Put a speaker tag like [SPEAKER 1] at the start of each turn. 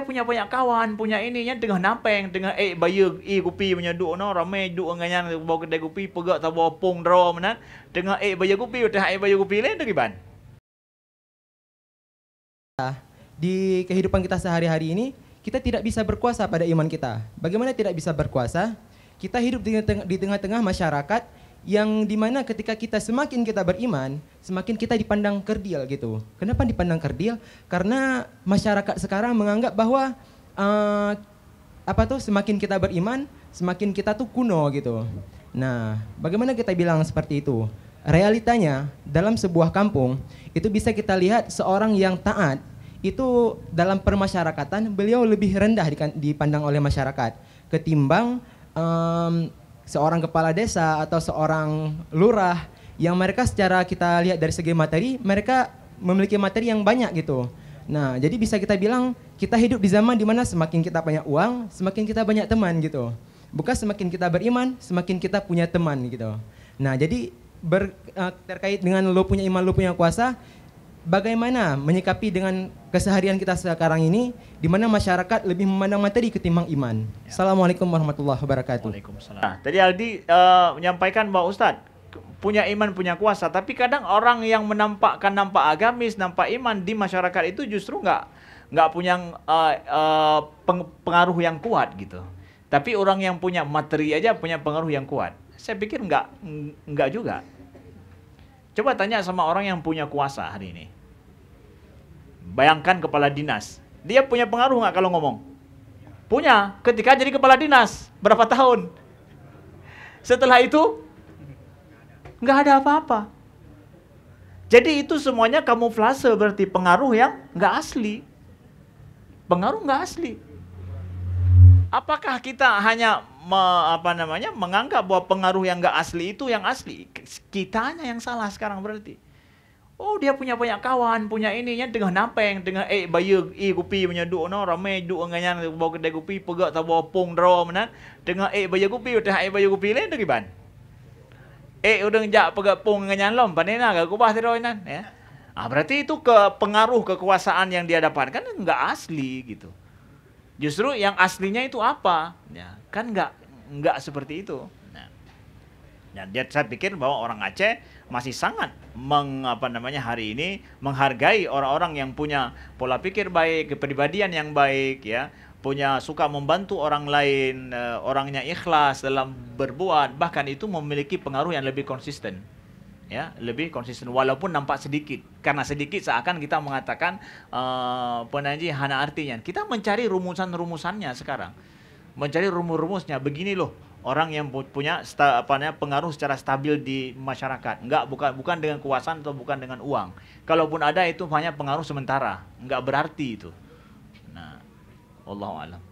[SPEAKER 1] kita punya banyak kawan, punya ininya dengan nampeng, dengan eh bayar eh kopi punya duk no ramai duk nganyan bawa kedai kopi pegak tak bawa pung dro menan. Dengan eh bayar kopi udah eh bayar kopi lain dari
[SPEAKER 2] ban. Di kehidupan kita sehari-hari ini, kita tidak bisa berkuasa pada iman kita. Bagaimana tidak bisa berkuasa? Kita hidup di tengah-tengah masyarakat yang dimana ketika kita semakin kita beriman, semakin kita dipandang kerdil gitu. Kenapa dipandang kerdil? Karena masyarakat sekarang menganggap bahwa uh, apa tuh semakin kita beriman, semakin kita tuh kuno gitu. Nah, bagaimana kita bilang seperti itu? Realitanya dalam sebuah kampung itu bisa kita lihat seorang yang taat itu dalam permasyarakatan beliau lebih rendah dipandang oleh masyarakat ketimbang um, seorang kepala desa atau seorang lurah yang mereka secara kita lihat dari segi materi mereka memiliki materi yang banyak gitu. Nah, jadi bisa kita bilang kita hidup di zaman di mana semakin kita banyak uang, semakin kita banyak teman gitu. Bukan semakin kita beriman, semakin kita punya teman gitu. Nah, jadi ber, eh, terkait dengan lo punya iman, lo punya kuasa, bagaimana menyikapi dengan keseharian kita sekarang ini di mana masyarakat lebih memandang materi ketimbang iman. Ya. Assalamualaikum warahmatullahi wabarakatuh. Waalaikumsalam. Nah, tadi
[SPEAKER 1] Aldi uh, menyampaikan bahwa Ustadz punya iman punya kuasa, tapi kadang orang yang menampakkan nampak agamis, nampak iman di masyarakat itu justru nggak nggak punya uh, uh, peng, pengaruh yang kuat gitu. Tapi orang yang punya materi aja punya pengaruh yang kuat. Saya pikir nggak nggak juga. Coba tanya sama orang yang punya kuasa hari ini. Bayangkan kepala dinas. Dia punya pengaruh nggak kalau ngomong? Punya. Ketika jadi kepala dinas. Berapa tahun? Setelah itu, nggak ada apa-apa. Jadi itu semuanya kamuflase berarti pengaruh yang nggak asli. Pengaruh nggak asli. Apakah kita hanya me, apa namanya menganggap bahwa pengaruh yang nggak asli itu yang asli? Kitanya yang salah sekarang berarti. Oh dia punya banyak kawan, punya ininya dengan yang dengan eh bayu i kupi eh, punya duk no rame duk nganyang bawa kedai kupi pegak tak bawa pung dro mana dengan eh bayu kupi udah eh bayu kupi lain dari ban. Eh udah ngejak pegak pung nganyang lom panena gak kubah sih ya. Ah berarti itu ke pengaruh kekuasaan yang dia dapatkan enggak asli gitu. Justru yang aslinya itu apa? Ya, kan nggak nggak seperti itu. Nah, nah saya pikir bahwa orang Aceh masih sangat meng, namanya hari ini menghargai orang-orang yang punya pola pikir baik, kepribadian yang baik, ya punya suka membantu orang lain, eh, orangnya ikhlas dalam berbuat, bahkan itu memiliki pengaruh yang lebih konsisten ya lebih konsisten walaupun nampak sedikit karena sedikit seakan kita mengatakan uh, eh, penaji hana artinya kita mencari rumusan-rumusannya sekarang mencari rumus-rumusnya begini loh orang yang punya apa namanya pengaruh secara stabil di masyarakat enggak bukan bukan dengan kekuasaan atau bukan dengan uang kalaupun ada itu hanya pengaruh sementara enggak berarti itu nah Allah alam